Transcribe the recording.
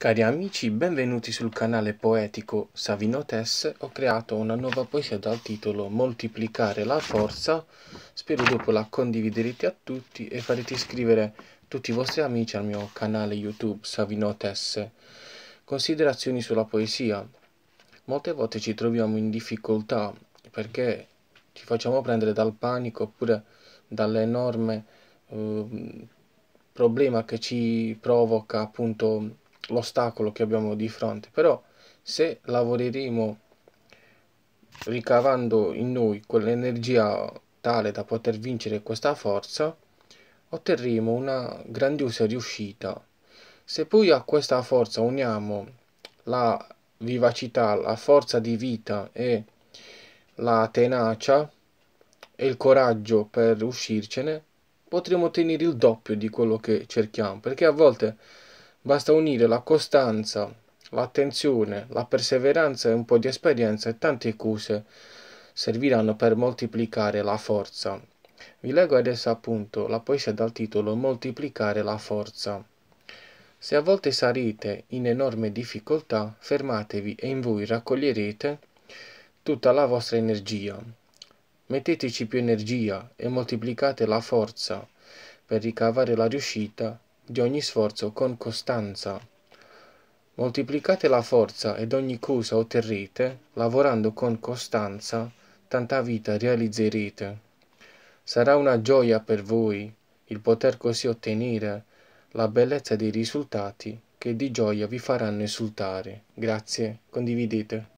Cari amici, benvenuti sul canale poetico Savino Tess. Ho creato una nuova poesia dal titolo Moltiplicare la forza. Spero dopo la condividerete a tutti e farete iscrivere tutti i vostri amici al mio canale YouTube Savino Tess. Considerazioni sulla poesia. Molte volte ci troviamo in difficoltà perché ci facciamo prendere dal panico oppure dall'enorme eh, problema che ci provoca appunto l'ostacolo che abbiamo di fronte, però se lavoreremo ricavando in noi quell'energia tale da poter vincere questa forza, otterremo una grandiosa riuscita. Se poi a questa forza uniamo la vivacità, la forza di vita e la tenacia e il coraggio per uscircene, potremo ottenere il doppio di quello che cerchiamo, perché a volte Basta unire la costanza, l'attenzione, la perseveranza e un po' di esperienza e tante cose serviranno per moltiplicare la forza. Vi leggo adesso appunto la poesia dal titolo Moltiplicare la forza. Se a volte sarete in enorme difficoltà, fermatevi e in voi raccoglierete tutta la vostra energia. Metteteci più energia e moltiplicate la forza per ricavare la riuscita di ogni sforzo con costanza. Moltiplicate la forza ed ogni cosa otterrete, lavorando con costanza, tanta vita realizzerete. Sarà una gioia per voi il poter così ottenere la bellezza dei risultati che di gioia vi faranno esultare. Grazie, condividete.